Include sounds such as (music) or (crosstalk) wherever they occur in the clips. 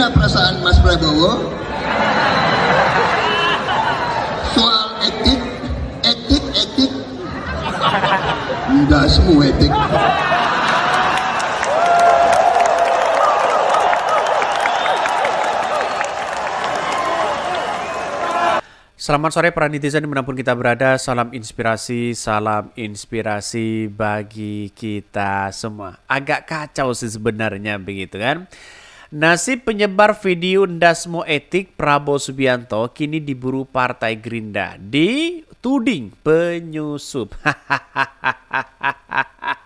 Gimana perasaan Mas Prabowo? Soal etik, etik, etik. Enggak semua etik. Selamat sore para netizen dimanapun kita berada, salam inspirasi, salam inspirasi bagi kita semua. Agak kacau sih sebenarnya begitu kan. Nasib penyebar video Ndasmo Etik Prabowo Subianto kini diburu Partai Gerinda tuding penyusup.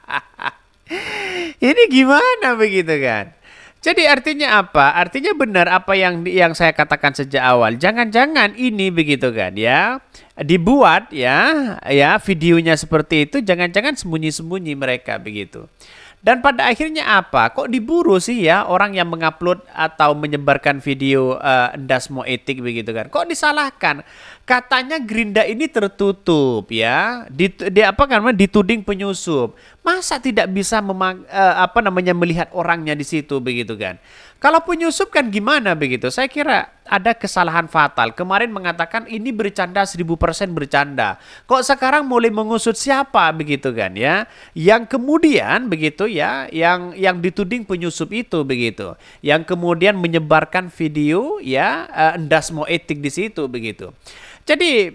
(laughs) Ini gimana begitu kan? Jadi artinya apa? Artinya benar apa yang yang saya katakan sejak awal. Jangan-jangan ini begitu kan ya dibuat ya ya videonya seperti itu jangan-jangan sembunyi-sembunyi mereka begitu. Dan pada akhirnya apa? Kok diburu sih ya orang yang mengupload atau menyebarkan video uh, eh, dasmo etik begitu kan? Kok disalahkan? katanya Gerinda ini tertutup ya di, di apa kan dituding penyusup masa tidak bisa memang uh, apa namanya melihat orangnya di situ begitu kan kalau penyusup kan gimana begitu saya kira ada kesalahan fatal kemarin mengatakan ini bercanda 1000% bercanda kok sekarang mulai mengusut siapa begitu kan ya yang kemudian begitu ya yang yang dituding penyusup itu begitu yang kemudian menyebarkan video ya uh, eh, mau etik di situ begitu jadi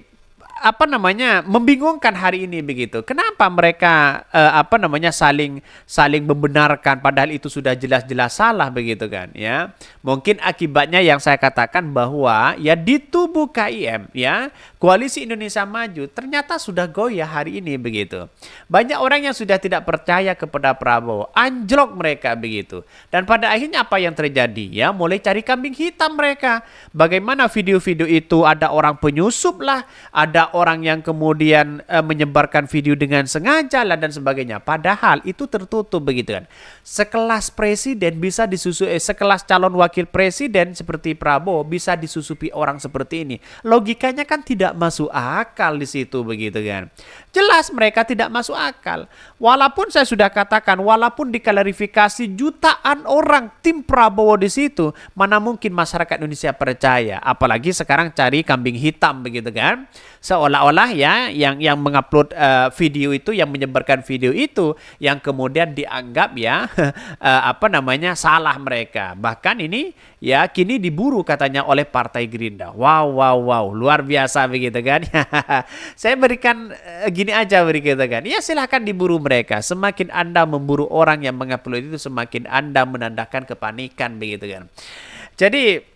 apa namanya membingungkan hari ini begitu. Kenapa mereka uh, apa namanya saling saling membenarkan padahal itu sudah jelas-jelas salah begitu kan ya. Mungkin akibatnya yang saya katakan bahwa ya di tubuh KIM ya koalisi Indonesia Maju ternyata sudah goyah hari ini begitu. Banyak orang yang sudah tidak percaya kepada Prabowo, anjlok mereka begitu. Dan pada akhirnya apa yang terjadi ya mulai cari kambing hitam mereka. Bagaimana video-video itu ada orang penyusup lah, ada orang yang kemudian e, menyebarkan video dengan sengaja lah dan sebagainya. Padahal itu tertutup begitu kan. Sekelas presiden bisa disusupi, eh, sekelas calon wakil presiden seperti Prabowo bisa disusupi orang seperti ini. Logikanya kan tidak masuk akal di situ begitu kan. Jelas mereka tidak masuk akal. Walaupun saya sudah katakan, walaupun diklarifikasi jutaan orang tim Prabowo di situ, mana mungkin masyarakat Indonesia percaya. Apalagi sekarang cari kambing hitam begitu kan seolah-olah ya yang yang mengupload uh, video itu yang menyebarkan video itu yang kemudian dianggap ya uh, (laughs) apa namanya salah mereka. Bahkan ini ya kini diburu katanya oleh Partai Gerindra. Wow wow wow luar biasa begitu kan. (laughs) Saya berikan uh, gini aja begitu kan. Ya silahkan diburu mereka. Semakin Anda memburu orang yang mengupload itu semakin Anda menandakan kepanikan begitu kan. Jadi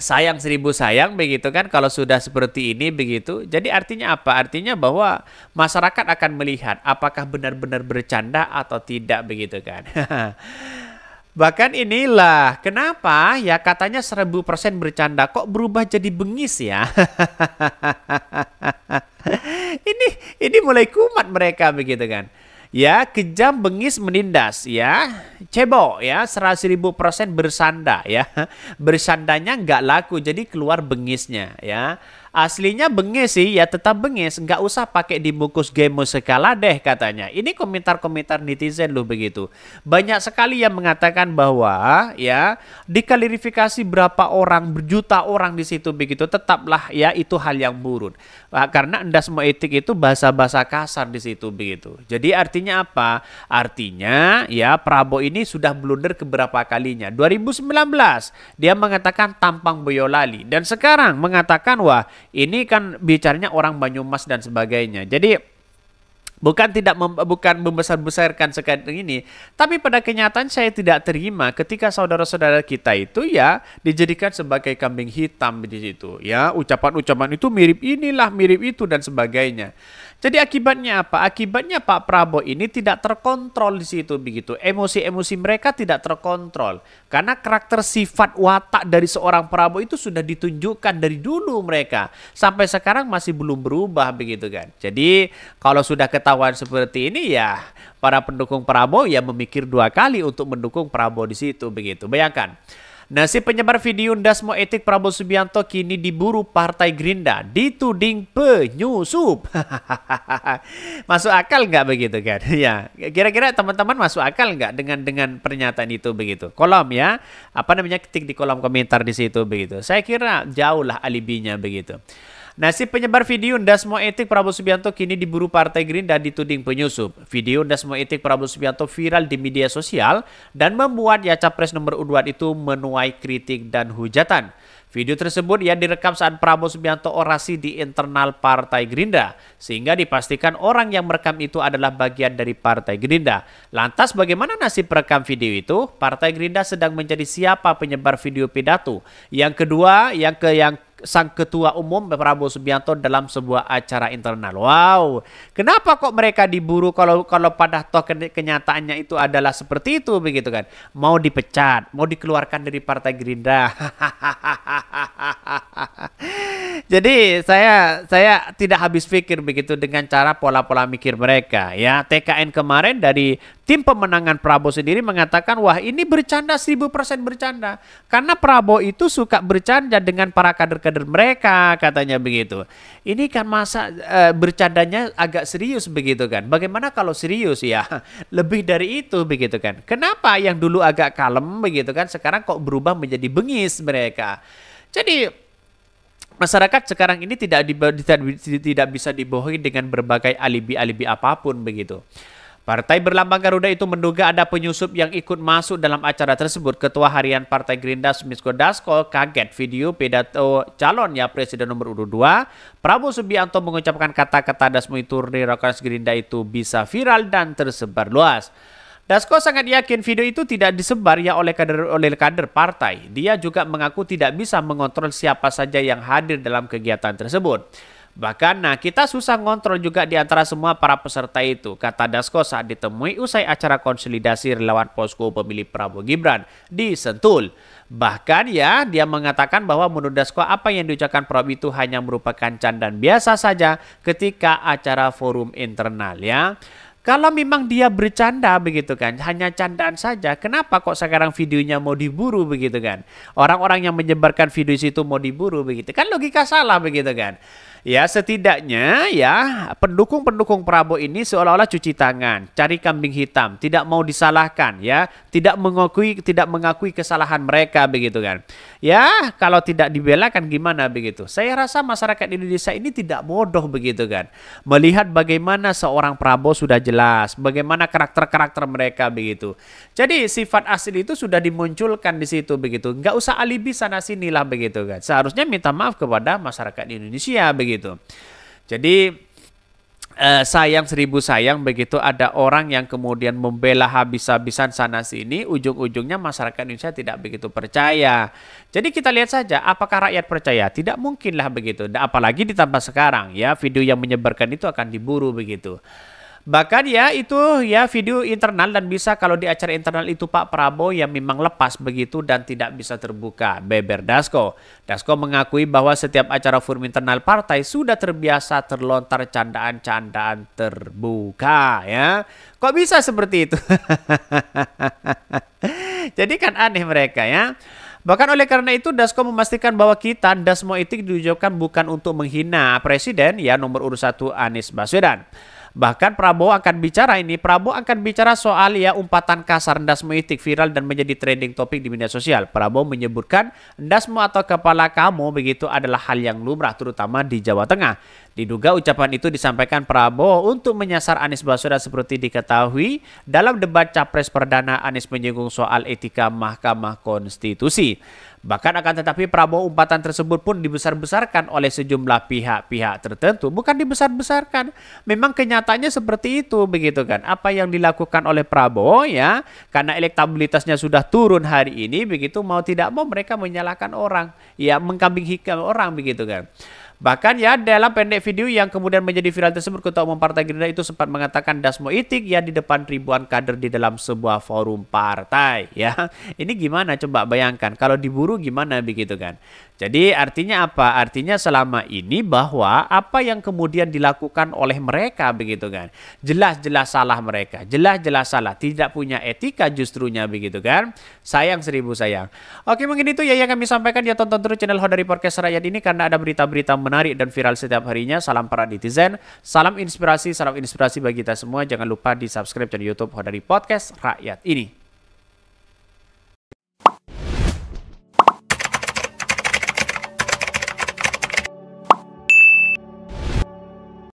sayang seribu sayang begitu kan kalau sudah seperti ini begitu. Jadi artinya apa? Artinya bahwa masyarakat akan melihat apakah benar-benar bercanda atau tidak begitu kan. (laughs) Bahkan inilah kenapa ya katanya seribu persen bercanda kok berubah jadi bengis ya. (laughs) ini ini mulai kumat mereka begitu kan ya kejam bengis menindas ya cebok ya seratus ribu persen bersanda ya (laughs) bersandanya nggak laku jadi keluar bengisnya ya Aslinya bengis sih, ya tetap bengis. Nggak usah pakai dibungkus game segala deh katanya. Ini komentar-komentar netizen loh begitu. Banyak sekali yang mengatakan bahwa ya diklarifikasi berapa orang, berjuta orang di situ begitu. Tetaplah ya itu hal yang buruk. Ah, karena anda semua etik itu bahasa-bahasa kasar di situ begitu. Jadi artinya apa? Artinya ya Prabowo ini sudah blunder keberapa kalinya. 2019 dia mengatakan tampang Boyolali dan sekarang mengatakan wah ini kan bicaranya orang Banyumas dan sebagainya. Jadi bukan tidak mem bukan membesar-besarkan sekali ini, tapi pada kenyataan saya tidak terima ketika saudara-saudara kita itu ya dijadikan sebagai kambing hitam di situ. Ya, ucapan-ucapan itu mirip inilah, mirip itu dan sebagainya. Jadi akibatnya apa? Akibatnya Pak Prabowo ini tidak terkontrol di situ begitu. Emosi-emosi mereka tidak terkontrol. Karena karakter sifat watak dari seorang Prabowo itu sudah ditunjukkan dari dulu mereka. Sampai sekarang masih belum berubah begitu kan. Jadi kalau sudah ketahuan seperti ini ya para pendukung Prabowo ya memikir dua kali untuk mendukung Prabowo di situ begitu. Bayangkan. Nasib penyebar video Dasmo Etik Prabowo Subianto kini diburu Partai Gerinda, dituding penyusup. (laughs) masuk akal nggak begitu kan? (laughs) ya, kira-kira teman-teman masuk akal nggak dengan dengan pernyataan itu begitu? Kolom ya, apa namanya ketik di kolom komentar di situ begitu. Saya kira jauh lah alibinya begitu. Nasib penyebar video Semua Etik Prabowo Subianto kini diburu Partai Gerindra dituding penyusup. Video Semua Etik Prabowo Subianto viral di media sosial dan membuat ya capres nomor urut itu menuai kritik dan hujatan. Video tersebut ia direkam saat Prabowo Subianto orasi di internal Partai Gerindra, sehingga dipastikan orang yang merekam itu adalah bagian dari Partai Gerindra. Lantas bagaimana nasib perekam video itu? Partai Gerindra sedang menjadi siapa penyebar video pidato. Yang kedua, yang ke yang sang ketua umum Prabowo Subianto dalam sebuah acara internal. Wow, kenapa kok mereka diburu kalau kalau pada toh kenyataannya itu adalah seperti itu begitu kan? Mau dipecat, mau dikeluarkan dari Partai Gerindra. (laughs) Jadi saya saya tidak habis pikir begitu dengan cara pola-pola mikir mereka ya. TKN kemarin dari tim pemenangan Prabowo sendiri mengatakan wah ini bercanda 1000% bercanda. Karena Prabowo itu suka bercanda dengan para kader-kader mereka katanya begitu. Ini kan masa e, bercandanya agak serius begitu kan. Bagaimana kalau serius ya? (laughs) Lebih dari itu begitu kan. Kenapa yang dulu agak kalem begitu kan sekarang kok berubah menjadi bengis mereka. Jadi masyarakat sekarang ini tidak di, tidak bisa dibohongi dengan berbagai alibi-alibi apapun begitu. Partai berlambang Garuda itu menduga ada penyusup yang ikut masuk dalam acara tersebut. Ketua Harian Partai Gerindra Smisko Dasko kaget video pidato calonnya Presiden nomor urut 2. Prabowo Subianto mengucapkan kata-kata Dasmu itu Rekan Gerindra itu bisa viral dan tersebar luas. Dasko sangat yakin video itu tidak disebar ya oleh kader oleh kader partai. Dia juga mengaku tidak bisa mengontrol siapa saja yang hadir dalam kegiatan tersebut. Bahkan, nah kita susah ngontrol juga di antara semua para peserta itu, kata Dasko saat ditemui usai acara konsolidasi relawan posko pemilih Prabowo Gibran di Sentul. Bahkan ya, dia mengatakan bahwa menurut Dasko apa yang diucapkan Prabowo itu hanya merupakan candaan biasa saja ketika acara forum internal ya. Kalau memang dia bercanda begitu kan, hanya candaan saja, kenapa kok sekarang videonya mau diburu begitu kan? Orang-orang yang menyebarkan video itu mau diburu begitu kan logika salah begitu kan? Ya setidaknya ya pendukung-pendukung Prabowo ini seolah-olah cuci tangan, cari kambing hitam, tidak mau disalahkan ya, tidak mengakui tidak mengakui kesalahan mereka begitu kan. Ya kalau tidak dibelakan gimana begitu. Saya rasa masyarakat Indonesia ini tidak bodoh begitu kan. Melihat bagaimana seorang Prabowo sudah jelas, bagaimana karakter-karakter mereka begitu. Jadi sifat asli itu sudah dimunculkan di situ begitu. Nggak usah alibi sana sinilah begitu kan. Seharusnya minta maaf kepada masyarakat Indonesia begitu gitu. Jadi eh, sayang seribu sayang begitu ada orang yang kemudian membela habis-habisan sana sini ujung-ujungnya masyarakat Indonesia tidak begitu percaya. Jadi kita lihat saja apakah rakyat percaya? Tidak mungkinlah begitu. apalagi ditambah sekarang ya video yang menyebarkan itu akan diburu begitu. Bahkan ya itu ya video internal dan bisa kalau di acara internal itu Pak Prabowo yang memang lepas begitu dan tidak bisa terbuka. Beber Dasko. Dasko mengakui bahwa setiap acara forum internal partai sudah terbiasa terlontar candaan-candaan terbuka ya. Kok bisa seperti itu? (laughs) Jadi kan aneh mereka ya. Bahkan oleh karena itu Dasko memastikan bahwa kita Dasmo Etik diucapkan bukan untuk menghina Presiden ya nomor urut satu Anies Baswedan. Bahkan Prabowo akan bicara ini, Prabowo akan bicara soal ya umpatan kasar Ndasmo itik viral dan menjadi trending topik di media sosial. Prabowo menyebutkan Ndasmo atau kepala kamu begitu adalah hal yang lumrah terutama di Jawa Tengah. Diduga ucapan itu disampaikan Prabowo untuk menyasar Anies Baswedan seperti diketahui dalam debat capres perdana Anies menyinggung soal etika Mahkamah Konstitusi. Bahkan akan tetapi Prabowo umpatan tersebut pun dibesar-besarkan oleh sejumlah pihak-pihak tertentu. Bukan dibesar-besarkan, memang kenyataannya seperti itu begitu kan. Apa yang dilakukan oleh Prabowo ya, karena elektabilitasnya sudah turun hari ini begitu mau tidak mau mereka menyalahkan orang, ya mengkambing hitam orang begitu kan. Bahkan ya dalam pendek video yang kemudian menjadi viral tersebut Ketua Umum Partai Gerindra itu sempat mengatakan dasmo itik ya di depan ribuan kader di dalam sebuah forum partai ya. Ini gimana coba bayangkan kalau diburu gimana begitu kan. Jadi artinya apa? Artinya selama ini bahwa apa yang kemudian dilakukan oleh mereka begitu kan. Jelas-jelas salah mereka, jelas-jelas salah, tidak punya etika justrunya begitu kan. Sayang seribu sayang. Oke mungkin itu ya yang kami sampaikan ya tonton terus channel dari Podcast Rakyat ini karena ada berita-berita menarik dan viral setiap harinya. Salam para netizen, salam inspirasi, salam inspirasi bagi kita semua. Jangan lupa di subscribe channel YouTube dari podcast rakyat ini.